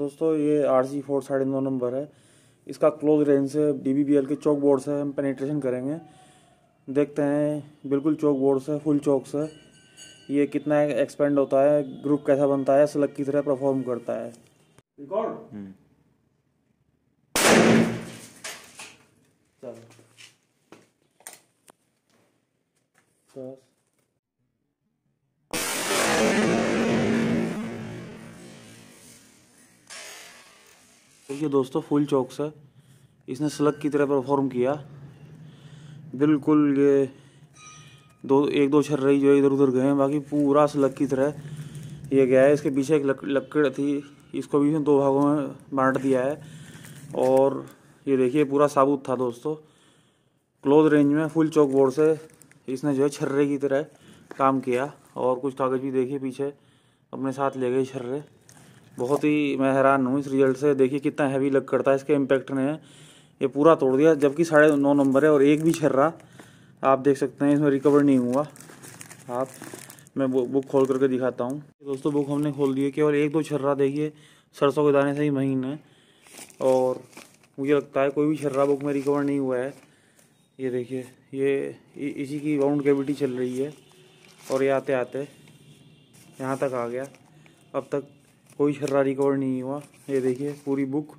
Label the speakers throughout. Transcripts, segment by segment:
Speaker 1: दोस्तों ये R C four साढ़े नौ नंबर है इसका क्लोज रेंज से डी बी बी एल के चौक बोर्ड से हम पेनिट्रेशन करेंगे देखते हैं बिल्कुल चौक बोर्ड से फुल चौक से ये कितना एक्सपेंड होता है ग्रुप कैसा बनता है स्लग की तरह परफॉर्म करता है रिकॉर्ड हम्म। चलो दस देखिए तो दोस्तों फुल चौक से इसने स्लग की तरह परफॉर्म किया बिल्कुल ये दो एक दो रही जो इधर उधर गए हैं बाकी पूरा स्लग की तरह ये गया है इसके पीछे एक लकड़ थी इसको भी इसने दो भागों में बांट दिया है और ये देखिए पूरा साबुत था दोस्तों क्लोज रेंज में फुल चौक बोर्ड से इसने जो है छर्रे की तरह काम किया और कुछ कागज़ भी देखिए पीछे अपने साथ ले गए छर्रे बहुत ही मैं हैरान हूँ इस रिजल्ट से देखिए कितना हैवी लग करता है इसके इम्पैक्ट ने ये पूरा तोड़ दिया जबकि साढ़े नौ नंबर है और एक भी छर्रा आप देख सकते हैं इसमें रिकवर नहीं हुआ आप मैं बुक खोल करके दिखाता हूँ दोस्तों बुक हमने खोल दी है केवल एक दो छर्रा देखिए सरसों के दाने से ही महीन है और मुझे लगता है कोई भी छर्रा बुक में रिकवर नहीं हुआ है ये देखिए ये इसी की बाउंड कैविटी चल रही है और ये आते आते यहाँ तक आ गया अब तक कोई छर्रा रिकवर नहीं हुआ ये देखिए पूरी बुक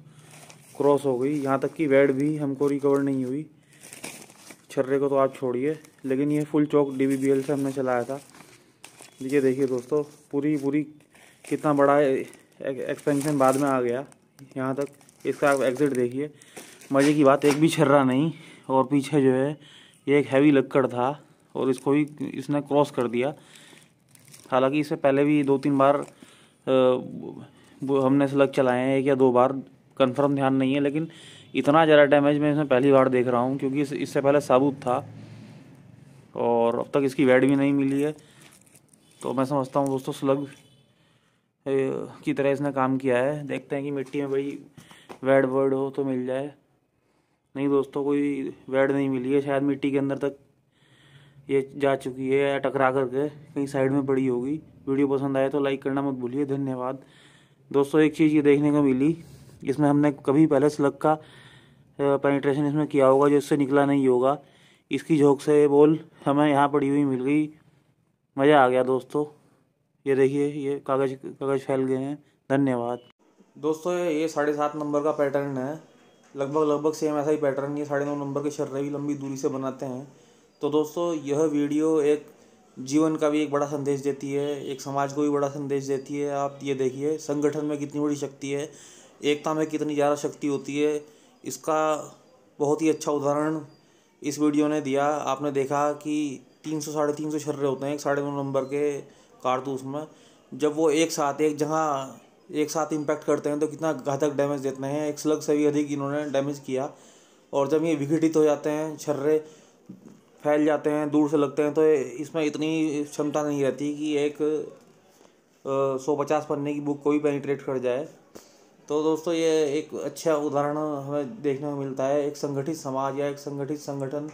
Speaker 1: क्रॉस हो गई यहाँ तक कि बेड भी हमको रिकवर नहीं हुई छर्रे को तो आप छोड़िए लेकिन ये फुल चौक डी से हमने चलाया था ये देखिए दोस्तों पूरी पूरी कितना बड़ा एक्सपेंशन बाद में आ गया यहाँ तक इसका आप एग्ज़िट देखिए मज़े की बात एक भी छर्रा नहीं और पीछे जो है ये एक हैवी लक्कड़ था और इसको भी इसने क्रॉस कर दिया हालांकि इससे पहले भी दो तीन बार हमने स्लग चलाए हैं एक या दो बार कंफर्म ध्यान नहीं है लेकिन इतना ज़्यादा डैमेज मैं इसमें पहली बार देख रहा हूँ क्योंकि इससे पहले साबुत था और अब तक इसकी वैड भी नहीं मिली है तो मैं समझता हूँ दोस्तों स्लग की तरह इसने काम किया है देखते हैं कि मिट्टी में बड़ी वैड वर्ड हो तो मिल जाए नहीं दोस्तों कोई वैड नहीं मिली है शायद मिट्टी के अंदर तक ये जा चुकी है या टकरा करके कहीं साइड में पड़ी होगी वीडियो पसंद आए तो लाइक करना मत भूलिए धन्यवाद दोस्तों एक चीज़ ये देखने को मिली इसमें हमने कभी पहले स्लग का पेनिट्रेशन इसमें किया होगा जो इससे निकला नहीं होगा इसकी झोंक से ये बोल हमें यहाँ पड़ी हुई मिल गई मज़ा आ गया दोस्तों ये देखिए ये कागज़ कागज़ फैल गए हैं धन्यवाद दोस्तों ये साढ़े सात नंबर का पैटर्न है लगभग लगभग सेम ऐसा ही पैटर्न ये साढ़े नौ नंबर के शर्रे भी लंबी दूरी से बनाते हैं तो दोस्तों यह वीडियो एक जीवन का भी एक बड़ा संदेश देती है एक समाज को भी बड़ा संदेश देती है आप ये देखिए संगठन में कितनी बड़ी शक्ति है एकता में कितनी ज़्यादा शक्ति होती है इसका बहुत ही अच्छा उदाहरण इस वीडियो ने दिया आपने देखा कि तीन सौ साढ़े तीन सौ छर्रे होते हैं एक साढ़े नौ नंबर के कारतूस में जब वो एक साथ एक जगह एक साथ इम्पैक्ट करते हैं तो कितना घातक डैमेज देते हैं एक स्लग से भी अधिक इन्होंने डैमेज किया और जब ये विघटित हो जाते हैं छर्रे फैल जाते हैं दूर से लगते हैं तो इसमें इतनी क्षमता नहीं रहती कि एक सौ पचास पन्ने की बुक को भी पेनिट्रेट कर जाए तो दोस्तों ये एक अच्छा उदाहरण हमें देखने को मिलता है एक संगठित समाज या एक संगठित संगठन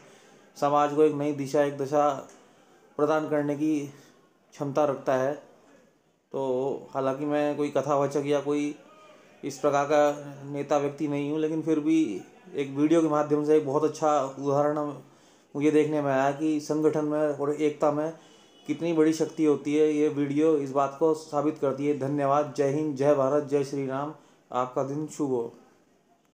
Speaker 1: समाज को एक नई दिशा एक दशा प्रदान करने की क्षमता रखता है तो हालांकि मैं कोई कथावाचक या कोई इस प्रकार का नेता व्यक्ति नहीं हूँ लेकिन फिर भी एक वीडियो के माध्यम से एक बहुत अच्छा उदाहरण मुझे देखने में आया कि संगठन में और एकता में कितनी बड़ी शक्ति होती है ये वीडियो इस बात को साबित करती है धन्यवाद जय हिंद जय भारत जय श्री राम आपका दिन शुभ हो